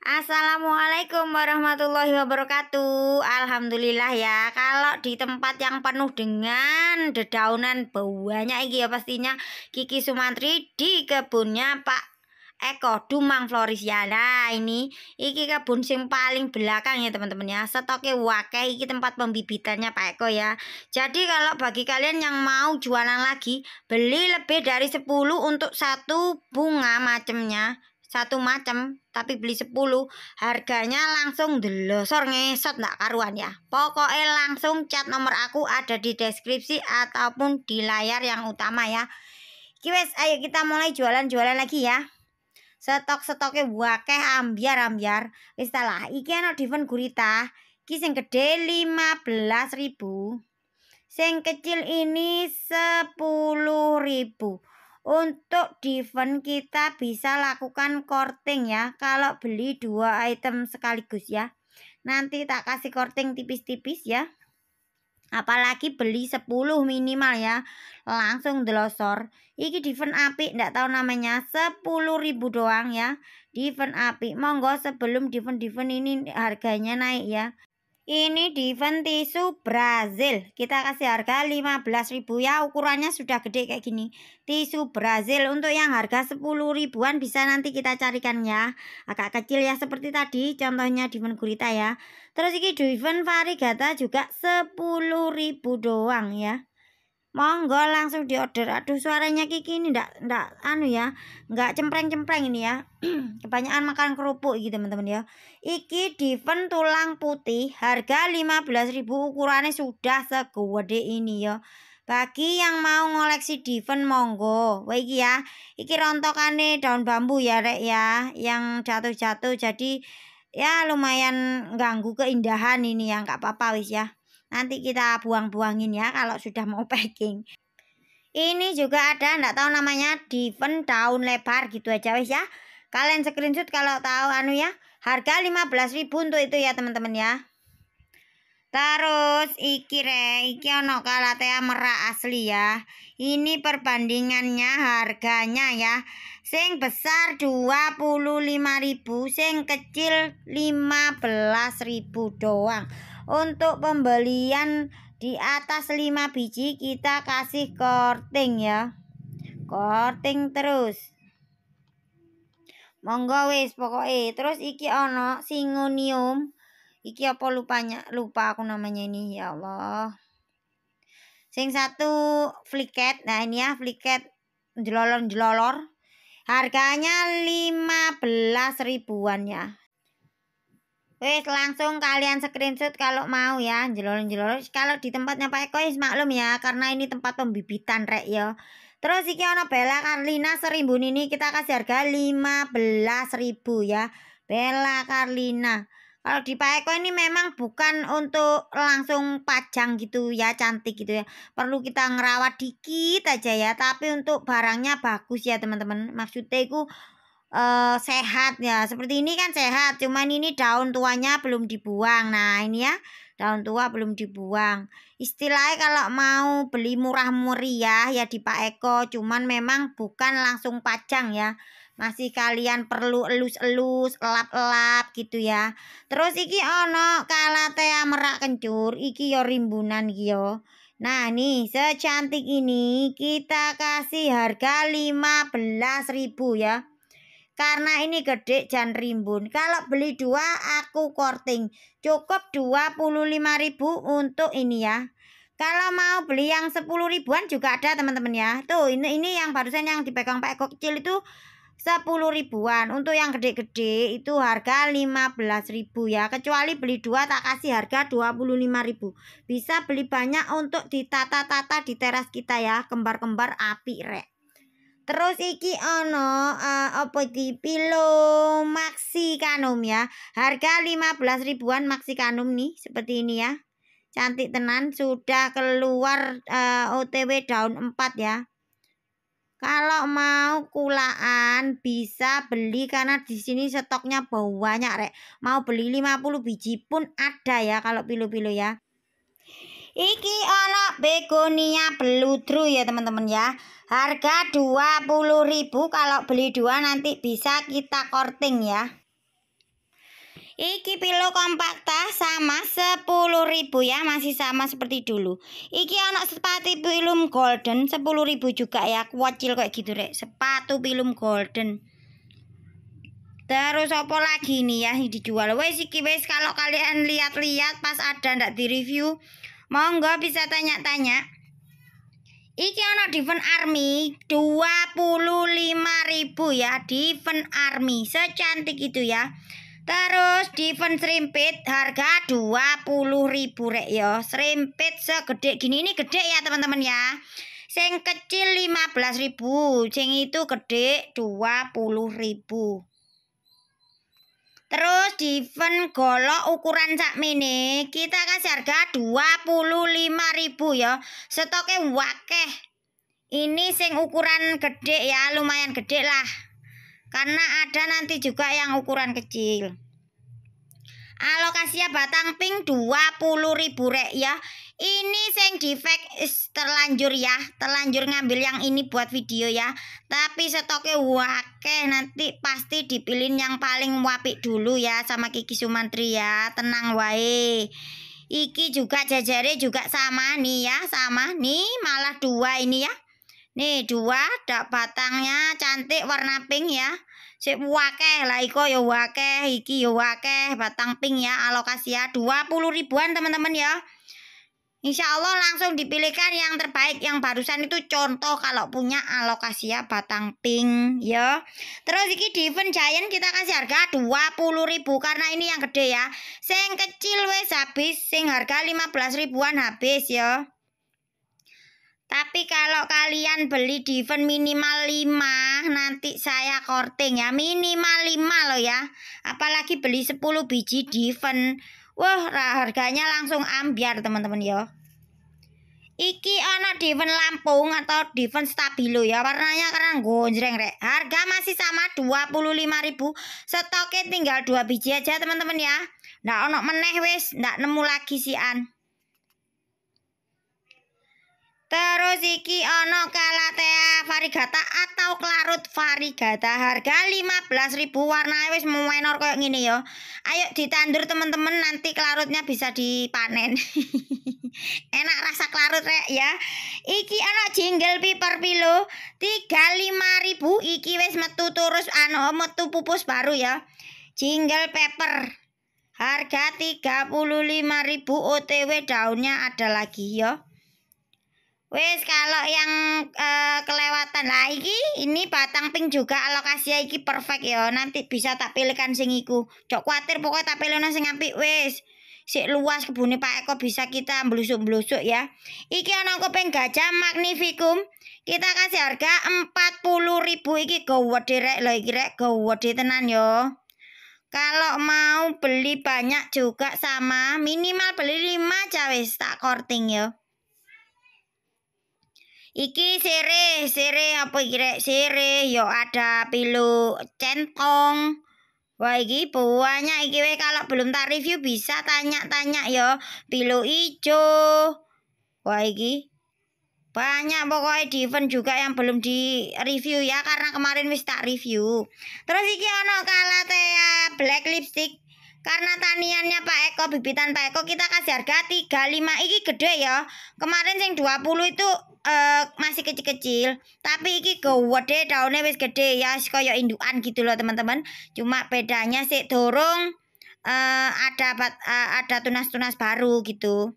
Assalamualaikum warahmatullahi wabarakatuh. Alhamdulillah ya, kalau di tempat yang penuh dengan dedaunan banyak ini ya pastinya Kiki Sumantri di kebunnya Pak Eko Dumang Florisiana ini iki kebun sing paling belakang ya teman-teman ya stoknya wakai iki tempat pembibitannya Pak Eko ya jadi kalau bagi kalian yang mau jualan lagi beli lebih dari 10 untuk satu bunga macamnya satu macam tapi beli 10 harganya langsung delosor ngesot nggak karuan ya pokoknya langsung chat nomor aku ada di deskripsi ataupun di layar yang utama ya kiwes ayo kita mulai jualan-jualan lagi ya stok-stoknya wakeh ambiar-ambiar istilah iki ana diven gurita iki sing gede 15.000 sing kecil ini sepuluh ribu untuk diven kita bisa lakukan korting ya kalau beli dua item sekaligus ya. Nanti tak kasih korting tipis-tipis ya. Apalagi beli 10 minimal ya. Langsung delosor. Iki diven api ndak tahu namanya ribu doang ya. diven api. Monggo sebelum diven diven ini harganya naik ya. Ini Diven tisu Brazil. Kita kasih harga 15.000 ya. Ukurannya sudah gede kayak gini. Tisu Brazil untuk yang harga 10 ribuan bisa nanti kita carikan ya. Agak kecil ya seperti tadi contohnya Diven gurita ya. Terus ini Diven varigata juga 10.000 doang ya. Monggo langsung diorder. Aduh suaranya Kiki ini ndak ndak anu ya, nggak cempreng-cempreng ini ya. Kebanyakan makan kerupuk gitu teman-teman ya. Iki diven tulang putih harga lima belas ribu. ukurannya sudah segede ini ya. Bagi yang mau ngoleksi diven monggo. Wah iki ya. Iki rontokane daun bambu ya rek ya yang jatuh-jatuh jadi ya lumayan ganggu keindahan ini ya nggak apa-apa wis ya. Nanti kita buang-buangin ya kalau sudah mau packing. Ini juga ada, nggak tahu namanya, diven daun lebar gitu aja wis ya. Kalian screenshot kalau tahu anu ya. Harga 15.000 untuk itu ya teman-teman ya. Terus iki re, iki ono kalatea merah asli ya. Ini perbandingannya harganya ya. Sing besar 25.000, sing kecil 15.000 doang. Untuk pembelian di atas 5 biji kita kasih korting ya. Korting terus. Monggo wis pokoknya. Terus iki ono singonium. Iki apa lupanya? Lupa aku namanya ini ya Allah. Sing satu fliket. Nah ini ya fliket jelolor-jelolor. Harganya 15 ribuan ya. Wis langsung kalian screenshot kalau mau ya, jelol-jelol. Kalau di tempatnya Pak Eko is maklum ya karena ini tempat pembibitan rek ya. Terus iki ono Bella Karlina seribu ini kita kasih harga ribu ya. Bella Karlina. Kalau di Pak Eko ini memang bukan untuk langsung pajang gitu ya, cantik gitu ya. Perlu kita ngerawat dikit aja ya, tapi untuk barangnya bagus ya teman-teman. Maksudnya itu uh, sehat ya. Seperti ini kan sehat, cuman ini daun tuanya belum dibuang. Nah, ini ya, daun tua belum dibuang. Istilahnya kalau mau beli murah meriah ya di Pak Eko, cuman memang bukan langsung pajang ya. Masih kalian perlu elus-elus, lap-lap gitu ya. Terus iki ono kalatea merak kencur, iki yo rimbunan iki yo. Nah nih secantik ini kita kasih harga 15.000 ya karena ini gede jan rimbun. Kalau beli dua aku korting. Cukup ribu untuk ini ya. Kalau mau beli yang 10 ribuan juga ada teman-teman ya. Tuh ini ini yang barusan yang dipegang Pak Eko kecil itu 10 ribuan. Untuk yang gede-gede itu harga 15 ribu ya. Kecuali beli dua tak kasih harga 25 ribu. Bisa beli banyak untuk ditata-tata di teras kita ya. Kembar-kembar api rek. Terus iki ono uh, eh, opo iki pilo kanum ya. Harga 15 ribuan maksikanum nih seperti ini ya. Cantik tenan sudah keluar uh, eh, OTW daun 4 ya. Kalau mau kulaan bisa beli karena di sini stoknya banyak rek. Mau beli 50 biji pun ada ya kalau pilu-pilu ya. Iki ono begonia beludru ya teman-teman ya. Harga ribu kalau beli dua nanti bisa kita korting ya. Iki pilo kompakta sama ribu ya, masih sama seperti dulu. Iki ono sepatu pilum golden ribu juga ya, kecil kayak gitu rek. Sepatu pilum golden. Terus apa lagi nih ya dijual? Wes iki wes kalau kalian lihat-lihat pas ada ndak di review Monggo bisa tanya-tanya. Iki ono Diven Army 25.000 ya Diven Army secantik itu ya. Terus Diven Serimpit harga 20.000 rek ya. Serimpit segede gini ini gede ya teman-teman ya. Sing kecil 15.000, sing itu gede 20.000. Terus di event golok ukuran mini kita kasih harga ribu ya. Stoknya wakeh. Ini sing ukuran gede ya, lumayan gede lah. Karena ada nanti juga yang ukuran kecil. Alokasinya batang pink 20.000 rek ya ini sing defect is terlanjur ya terlanjur ngambil yang ini buat video ya tapi stoknya wake nanti pasti dipilih yang paling wapik dulu ya sama Kiki Sumantri ya tenang wae iki juga jajare juga sama nih ya sama nih malah dua ini ya nih dua dak batangnya cantik warna pink ya si wakeh lah iko ya wakeh iki ya wakeh batang pink ya alokasi ya 20 ribuan teman-teman ya Insya Allah langsung dipilihkan yang terbaik yang barusan itu contoh kalau punya alokasia batang pink ya. Terus ini di event giant kita kasih harga 20.000 karena ini yang gede ya. Sing kecil wes habis, sing harga 15 ribuan habis ya. Tapi kalau kalian beli di event minimal 5 nanti saya korting ya minimal 5 loh ya. Apalagi beli 10 biji di event Wah, harganya langsung ambiar teman-teman ya. Iki ana Diven Lampung atau Diven Stabilo ya. Warnanya karena gonjreng rek. Harga masih sama 25.000. Stoknya tinggal 2 biji aja teman-teman ya. Ndak ono meneh wis, ndak nemu lagi an. Terus iki ono kalatea varigata atau kelarut varigata harga 15.000 warna e wis menor kayak gini yo, ya. Ayo ditandur teman-teman nanti kelarutnya bisa dipanen. Enak rasa kelarut rek ya. Iki ono jingle piper pilo 35.000 iki wis metu terus ano metu pupus baru ya. Jingle pepper harga 35.000 OTW daunnya ada lagi ya. Wes kalau yang uh, kelewatan lagi, ini batang pink juga alokasi ya, iki perfect ya. Nanti bisa tak pilihkan sing iku. Cok kuatir pokoknya tak pilihno sing apik wes. Si luas kebunnya Pak Eko bisa kita blusuk-blusuk ya. Iki ana kuping gajah magnificum. Kita kasih harga 40.000 iki gede rek lho iki rek gede tenan yo. Kalau mau beli banyak juga sama minimal beli 5 cawes tak korting yo. Iki sirih, sirih apa kira rek? Sirih yo ada pilu centong. Wah iki buahnya iki we kalau belum tak review bisa tanya-tanya yo. Pilu ijo. Wah iki banyak pokoknya di event juga yang belum di review ya karena kemarin wis tak review. Terus iki ono kalatea black lipstick karena taniannya Pak Eko, bibitan Pak Eko kita kasih harga 35 iki gede ya. Kemarin sing 20 itu uh, masih kecil-kecil, tapi iki gede daunnya wis gede ya, koyo indukan gitu loh teman-teman. Cuma bedanya sih dorong uh, ada uh, ada tunas-tunas baru gitu.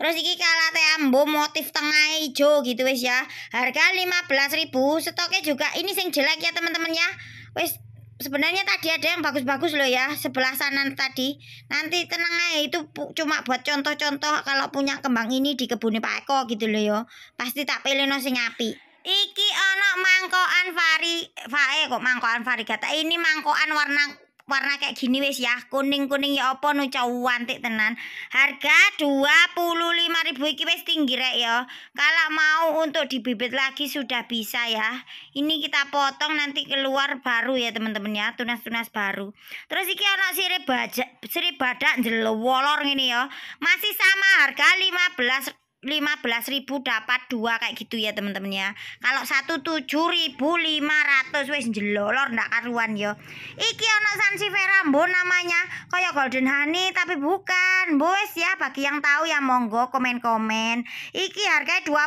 Terus iki kalate ambo motif tengah hijau gitu wis ya. Harga 15.000, stoknya juga ini sing jelek ya teman-teman ya. Wis sebenarnya tadi ada yang bagus-bagus loh ya sebelah sana tadi nanti tenang aja itu cuma buat contoh-contoh kalau punya kembang ini di kebunnya Pak Eko gitu loh yo ya. pasti tak pilih no sing api iki ono mangkokan vari vae kok mangkokan varigata ini mangkokan warna warna kayak gini wes ya kuning-kuning ya apa nu cantik tenan harga 25.000 iki wis tinggi rek ya kalau mau untuk dibibit lagi sudah bisa ya ini kita potong nanti keluar baru ya teman-teman ya tunas-tunas baru terus iki ono sirip badak sirip badak jelo wolor ngene ya masih sama harga 15 15.000 dapat dua kayak gitu ya teman-teman ya. Kalau satu tujuh ribu lima ratus wes jelolor ndak karuan yo. Iki ono sansifera bu namanya, kaya golden honey tapi bukan. bu wes ya bagi yang tahu ya monggo komen-komen. Iki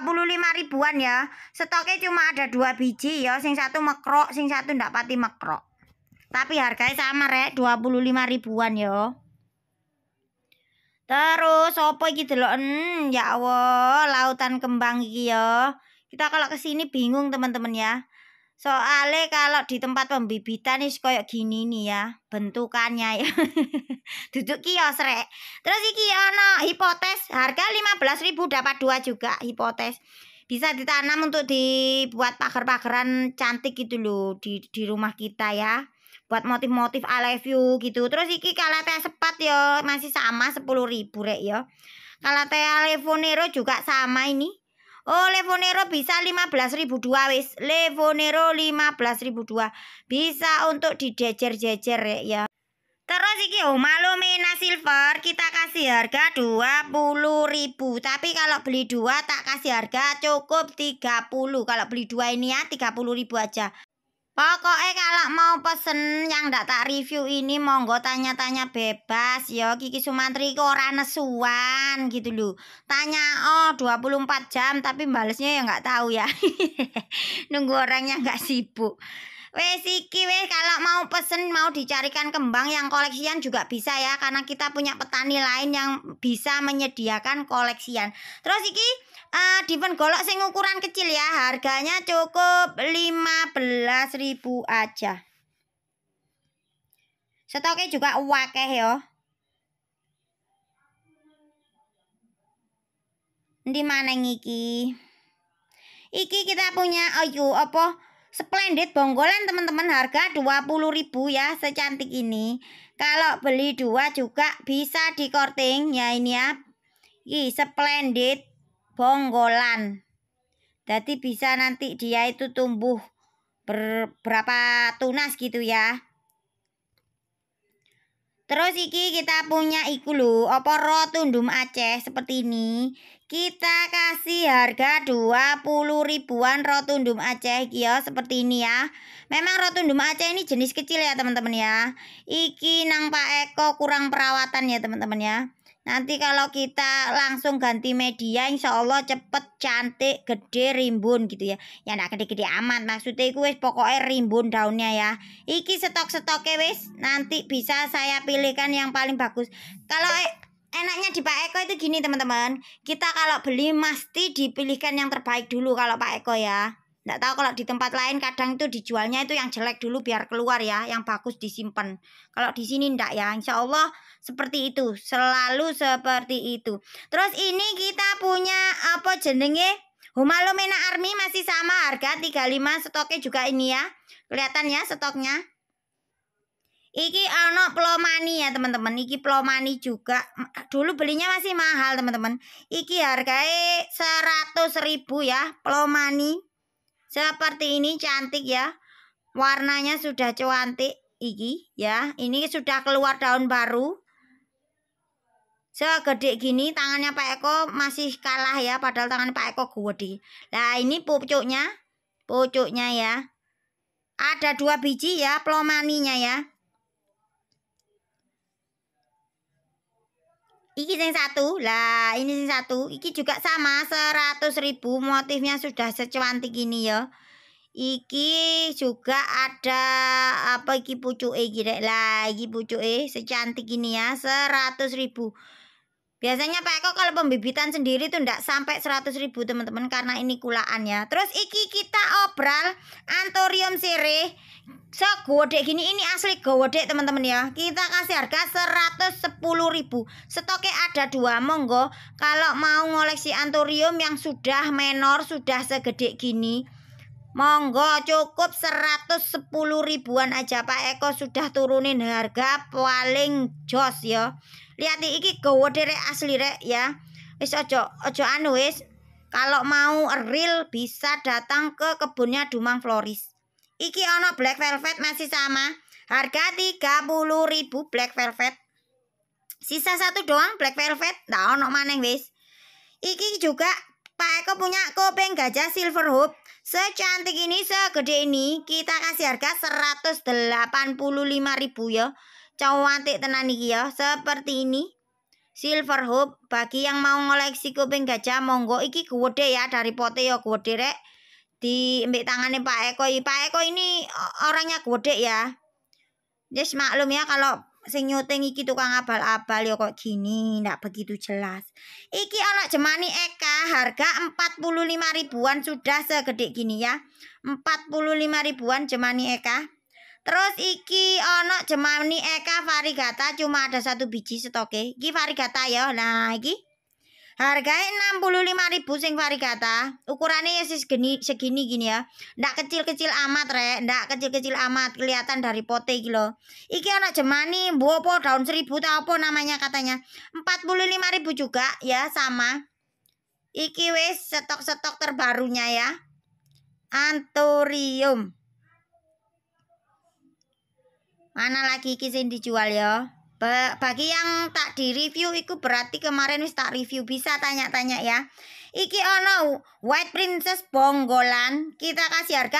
puluh lima ribuan ya. Stoknya cuma ada dua biji yo. Ya. sing satu mekrok, sing satu ndak pati mekrok. Tapi harganya sama rek dua puluh lima ribuan yo. Terus opo iki Hmm, Ya Allah, lautan kembang iki ya. Kita kalau ke sini bingung teman-teman ya. Soale kalau di tempat pembibitan nih koyok gini nih ya bentukannya ya. Duduk kios rek. Terus iki ana hipotes harga 15.000 dapat dua juga hipotes. Bisa ditanam untuk dibuat pagar-pagaran cantik gitu loh di di rumah kita ya buat motif-motif I love you gitu terus iki kalau teh sepat yo ya, masih sama sepuluh ribu rek yo ya. kalau teh Levonero juga sama ini Oh, Levonero bisa ribu dua wis. Levonero dua Bisa untuk dijejer-jejer ya. Terus iki oh Malumina Silver kita kasih harga ribu Tapi kalau beli dua tak kasih harga cukup 30. Kalau beli dua ini ya ribu aja. Pokoknya kalau mau pesen yang ndak tak review ini monggo tanya-tanya bebas ya Kiki Sumantri kok ora nesuan gitu loh. Tanya oh 24 jam tapi balesnya ya nggak tahu ya. Nunggu orangnya nggak sibuk. Wes iki wes kalau mau pesen mau dicarikan kembang yang koleksian juga bisa ya karena kita punya petani lain yang bisa menyediakan koleksian. Terus iki uh, eh, dipen golok sing ukuran kecil ya. Harganya cukup 15.000 aja. Stoknya juga wakeh yo. Di mana iki? Iki kita punya oh ayu iya, apa? Splendid bonggolan teman-teman harga 20.000 ya secantik ini. Kalau beli dua juga bisa di korting ya ini ya. Ini splendid bonggolan. Jadi bisa nanti dia itu tumbuh ber, berapa tunas gitu ya. Terus iki kita punya iku lho, apa rotundum Aceh seperti ini. Kita kasih harga 20 ribuan rotundum Aceh iki ya seperti ini ya. Memang rotundum Aceh ini jenis kecil ya teman-teman ya. Iki nang Pak Eko kurang perawatan ya teman-teman ya. Nanti kalau kita langsung ganti media insya Allah cepet cantik gede rimbun gitu ya Ya gak gede-gede amat maksudnya itu wis pokoknya rimbun daunnya ya Iki stok-stoknya wis nanti bisa saya pilihkan yang paling bagus Kalau e, enaknya di Pak Eko itu gini teman-teman Kita kalau beli mesti dipilihkan yang terbaik dulu kalau Pak Eko ya Nggak tahu kalau di tempat lain kadang itu dijualnya itu yang jelek dulu biar keluar ya, yang bagus disimpan. Kalau di sini ndak ya, insya Allah seperti itu, selalu seperti itu. Terus ini kita punya apa jenenge? humalumena Army masih sama harga 35 stoknya juga ini ya. Kelihatan ya stoknya. Iki ono plomani ya teman-teman. Iki plomani juga. Dulu belinya masih mahal teman-teman. Iki harganya 100 ribu ya plomani. Seperti ini cantik ya. Warnanya sudah cantik iki ya. Ini sudah keluar daun baru. Segede gini tangannya Pak Eko masih kalah ya padahal tangan Pak Eko gede. Nah, ini pucuknya. Pucuknya ya. Ada dua biji ya plomaninya ya. Iki sing satu, lah ini sing satu. Iki juga sama, seratus ribu motifnya sudah secantik ini ya. Iki juga ada apa iki pucuk e gila Lah iki e secantik ini ya, seratus ribu. Biasanya Pak Eko kalau pembibitan sendiri tuh ndak sampai 100 ribu teman-teman karena ini kulaan ya. Terus iki kita obral antorium sirih. So gede gini ini asli gede teman-teman ya. Kita kasih harga 110 ribu. Stoknya ada dua monggo. Kalau mau ngoleksi antorium yang sudah menor sudah segede gini Monggo cukup 110 ribuan aja Pak Eko sudah turunin harga paling jos ya. Lihat iki gede rek asli rek ya. Wis ojo ojo anu wis. Kalau mau real bisa datang ke kebunnya Dumang Floris. Iki ono black velvet masih sama. Harga 30 ribu black velvet. Sisa satu doang black velvet. Ndak ono maneng wis. Iki juga Pak Eko punya kopeng gajah silver hope Secantik ini, segede ini, kita kasih harga 185.000 ya. Cantik tenan iki ya, seperti ini. Silver Hope bagi yang mau ngoleksi kuping gajah monggo iki gede ya dari pote ya gede rek. Di embek tangane Pak Eko. Pak Eko ini orangnya gede ya. Yes maklum ya kalau sing nyuting iki tukang abal-abal ya kok gini ndak begitu jelas. Iki anak jemani Eka harga 45 ribuan sudah segede gini ya. 45 ribuan jemani Eka. Terus iki ono jemani Eka varigata cuma ada satu biji stoke. Iki varigata ya. Nah, iki Harganya ribu sing varigata. Ukurannya ya segini segini gini ya. Ndak kecil-kecil amat rek, ndak kecil-kecil amat kelihatan dari pote lo. Iki anak jemani Bopo daun seribu tau apa namanya katanya. ribu juga ya sama. Iki wis stok-stok terbarunya ya. Anturium. Mana lagi iki sing dijual ya? Bagi yang tak di review itu berarti kemarin wis tak review bisa tanya-tanya ya. Iki ono White Princess bonggolan kita kasih harga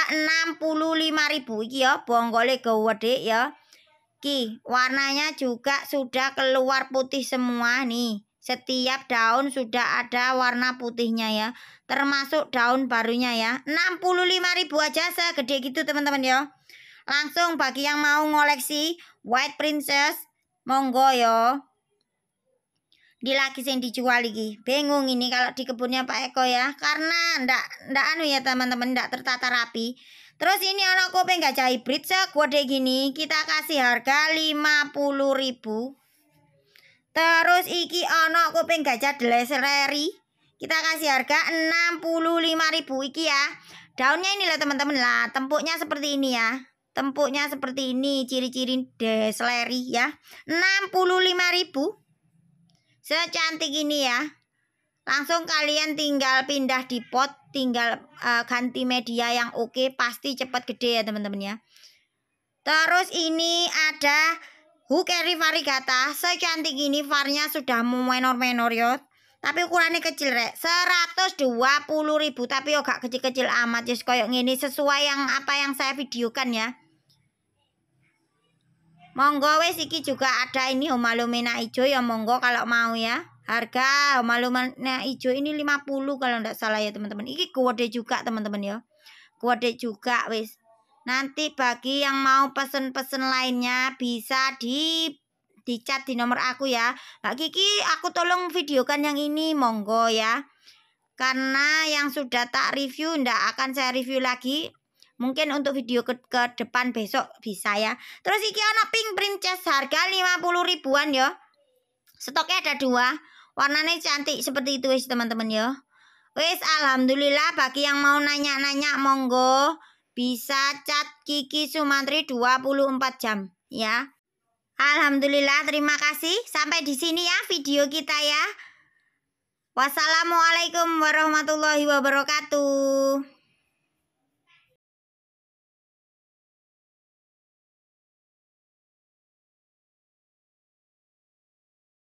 65.000 iki ya bonggole gede ya. Ki, warnanya juga sudah keluar putih semua nih. Setiap daun sudah ada warna putihnya ya. Termasuk daun barunya ya. 65.000 aja segede gitu teman-teman ya. Langsung bagi yang mau ngoleksi White Princess Monggo yo. Ya. Di lagi sing dijual lagi Bingung ini kalau di kebunnya Pak Eko ya. Karena ndak ndak anu ya teman-teman ndak tertata rapi. Terus ini anak kuping gajah hybrid segede gini. Kita kasih harga 50 ribu. Terus iki anak kuping gajah eh, delesereri. Kita kasih harga 65 ribu iki ya. Daunnya ini lah teman-teman lah. Tempuknya seperti ini ya. Tempuknya seperti ini, ciri-ciri desleri ya. 65.000. Secantik ini ya. Langsung kalian tinggal pindah di pot, tinggal uh, ganti media yang oke, okay, pasti cepat gede ya teman-teman ya. Terus ini ada Hukeri varigata. Secantik ini varnya sudah menor-menor ya. Tapi ukurannya kecil rek. 120.000 tapi yo gak kecil-kecil amat. ya yes, koyok ini sesuai yang apa yang saya videokan ya. Monggo wes iki juga ada ini homalumena ijo ya monggo kalau mau ya. Harga homalumena ijo ini 50 kalau ndak salah ya teman-teman. Iki kuade juga teman-teman ya. kuade juga wes. Nanti bagi yang mau pesen-pesen lainnya bisa di dicat di nomor aku ya. Mbak Kiki, aku tolong videokan yang ini monggo ya. Karena yang sudah tak review ndak akan saya review lagi. Mungkin untuk video ke, ke depan besok bisa ya. Terus iki ana pink princess harga 50 ribuan ya. Stoknya ada dua. Warnanya cantik seperti itu wis teman-teman ya. Wis alhamdulillah bagi yang mau nanya-nanya monggo bisa cat Kiki Sumantri 24 jam ya. Alhamdulillah terima kasih. Sampai di sini ya video kita ya. Wassalamualaikum warahmatullahi wabarakatuh.